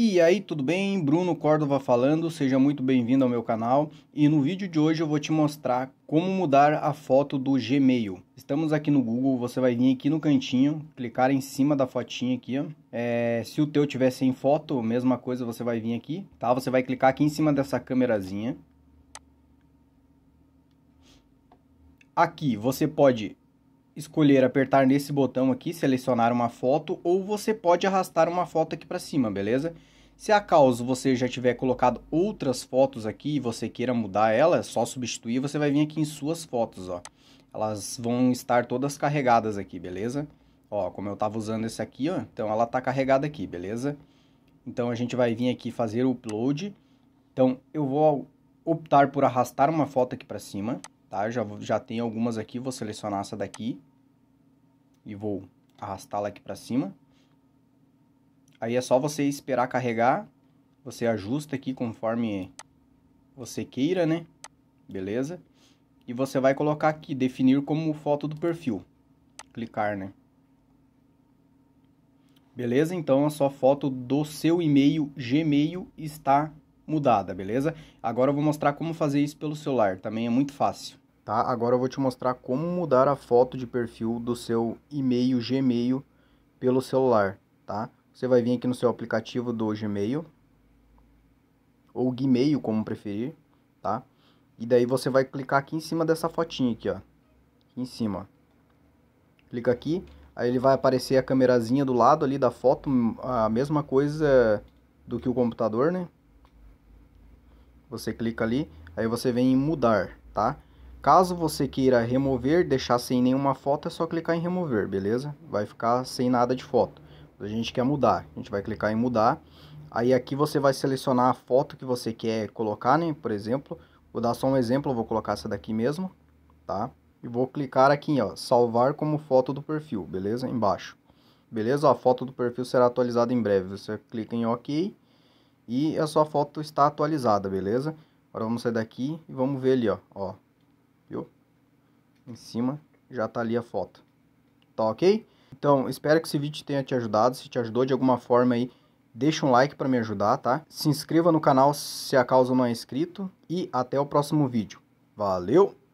E aí, tudo bem? Bruno Córdova falando, seja muito bem-vindo ao meu canal e no vídeo de hoje eu vou te mostrar como mudar a foto do Gmail. Estamos aqui no Google, você vai vir aqui no cantinho, clicar em cima da fotinha aqui, ó. É, se o teu tiver sem foto, mesma coisa, você vai vir aqui, tá? Você vai clicar aqui em cima dessa câmerazinha. Aqui você pode escolher apertar nesse botão aqui, selecionar uma foto, ou você pode arrastar uma foto aqui para cima, beleza? Se acaso você já tiver colocado outras fotos aqui e você queira mudar ela, é só substituir, você vai vir aqui em suas fotos, ó. Elas vão estar todas carregadas aqui, beleza? Ó, como eu estava usando esse aqui, ó, então ela está carregada aqui, beleza? Então a gente vai vir aqui fazer o upload. Então eu vou optar por arrastar uma foto aqui para cima tá? Já, já tem algumas aqui, vou selecionar essa daqui e vou arrastá-la aqui para cima. Aí é só você esperar carregar, você ajusta aqui conforme você queira, né? Beleza? E você vai colocar aqui, definir como foto do perfil. Clicar, né? Beleza? Então a sua foto do seu e-mail Gmail está mudada, beleza? Agora eu vou mostrar como fazer isso pelo celular, também é muito fácil. Tá? Agora eu vou te mostrar como mudar a foto de perfil do seu e-mail Gmail pelo celular, tá? Você vai vir aqui no seu aplicativo do Gmail, ou Gmail, como preferir, tá? E daí você vai clicar aqui em cima dessa fotinha aqui, ó. Aqui em cima, ó. Clica aqui, aí ele vai aparecer a camerazinha do lado ali da foto, a mesma coisa do que o computador, né? Você clica ali, aí você vem em mudar, tá? Caso você queira remover, deixar sem nenhuma foto, é só clicar em remover, beleza? Vai ficar sem nada de foto. A gente quer mudar, a gente vai clicar em mudar. Aí aqui você vai selecionar a foto que você quer colocar, né? Por exemplo, vou dar só um exemplo, vou colocar essa daqui mesmo, tá? E vou clicar aqui, ó, salvar como foto do perfil, beleza? Embaixo. Beleza? a foto do perfil será atualizada em breve. Você clica em OK e a sua foto está atualizada, beleza? Agora vamos sair daqui e vamos ver ali, ó, ó, viu? Em cima já está ali a foto, tá ok? Então, espero que esse vídeo tenha te ajudado, se te ajudou de alguma forma aí, deixa um like para me ajudar, tá? Se inscreva no canal se a causa não é inscrito e até o próximo vídeo. Valeu!